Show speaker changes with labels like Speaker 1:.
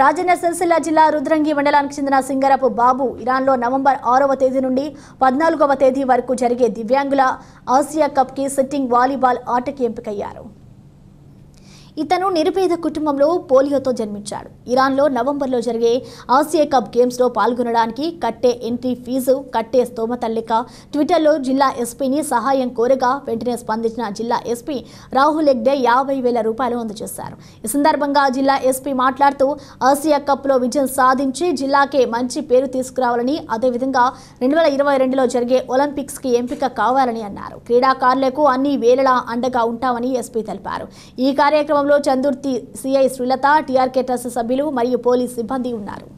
Speaker 1: రాజన్న సిరిసిల్ల జిల్లా రుద్రంగి మండలానికి చెందిన సింగరపు బాబు ఇరాన్లో నవంబర్ ఆరవ తేదీ నుండి పద్నాలుగవ తేదీ వరకు జరిగే దివ్యాంగుల ఆసియా కప్కి సిట్టింగ్ వాలీబాల్ ఆటకి ఎంపికయ్యారు ఇతను నిరుపేద కుటుంబంలో పోలియోతో జన్మించాడు ఇరాన్లో నవంబర్లో జరిగే ఆసియా కప్ గేమ్స్లో పాల్గొనడానికి కట్టే ఎంట్రీ ఫీజు కట్టే స్తోమత లేక ట్విట్టర్లో జిల్లా ఎస్పీని సహాయం కోరగా వెంటనే స్పందించిన జిల్లా ఎస్పీ రాహుల్ ఎగ్డే యాభై వేల రూపాయలు అందజేశారు ఈ సందర్భంగా జిల్లా ఎస్పీ మాట్లాడుతూ ఆసియా కప్లో విజయం సాధించి జిల్లాకే మంచి పేరు తీసుకురావాలని అదేవిధంగా రెండు వేల ఇరవై రెండులో జరిగే ఒలింపిక్స్కి ఎంపిక కావాలని అన్నారు క్రీడాకారులకు అన్ని వేళలా అండగా ఉంటామని ఎస్పీ తెలిపారు ఈ కార్యక్రమం కార్యక్రమంలో Chandurthi CI Srilatha TRK trust సభ్యులు మరియు పోలీస్ సిబ్బంది ఉన్నారు